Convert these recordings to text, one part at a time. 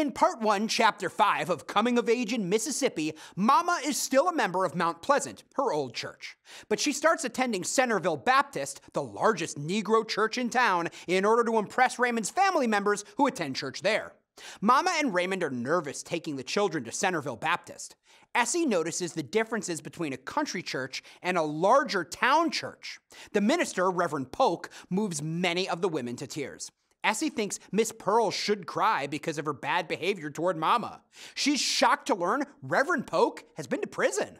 In part one, chapter five of Coming of Age in Mississippi, Mama is still a member of Mount Pleasant, her old church. But she starts attending Centerville Baptist, the largest Negro church in town, in order to impress Raymond's family members who attend church there. Mama and Raymond are nervous taking the children to Centerville Baptist. Essie notices the differences between a country church and a larger town church. The minister, Reverend Polk, moves many of the women to tears. Essie thinks Miss Pearl should cry because of her bad behavior toward Mama. She's shocked to learn Reverend Polk has been to prison.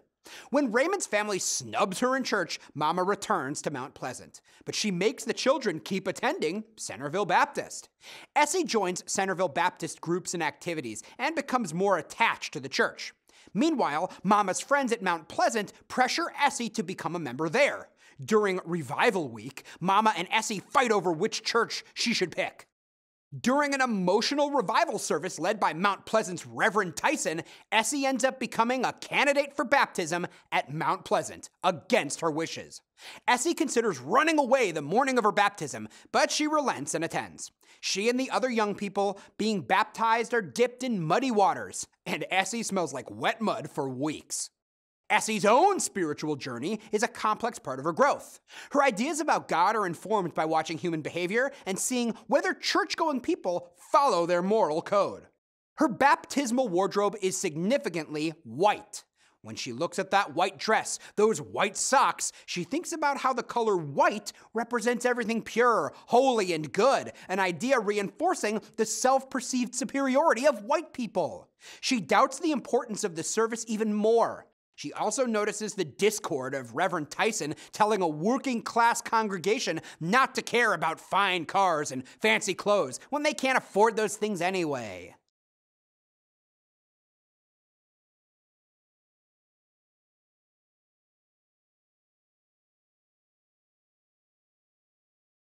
When Raymond's family snubs her in church, Mama returns to Mount Pleasant, but she makes the children keep attending Centerville Baptist. Essie joins Centerville Baptist groups and activities and becomes more attached to the church. Meanwhile, Mama's friends at Mount Pleasant pressure Essie to become a member there. During Revival Week, Mama and Essie fight over which church she should pick. During an emotional revival service led by Mount Pleasant's Reverend Tyson, Essie ends up becoming a candidate for baptism at Mount Pleasant, against her wishes. Essie considers running away the morning of her baptism, but she relents and attends. She and the other young people being baptized are dipped in muddy waters, and Essie smells like wet mud for weeks. Essie's own spiritual journey is a complex part of her growth. Her ideas about God are informed by watching human behavior and seeing whether church going people follow their moral code. Her baptismal wardrobe is significantly white. When she looks at that white dress, those white socks, she thinks about how the color white represents everything pure, holy, and good, an idea reinforcing the self perceived superiority of white people. She doubts the importance of the service even more. She also notices the discord of Reverend Tyson telling a working class congregation not to care about fine cars and fancy clothes when they can't afford those things anyway.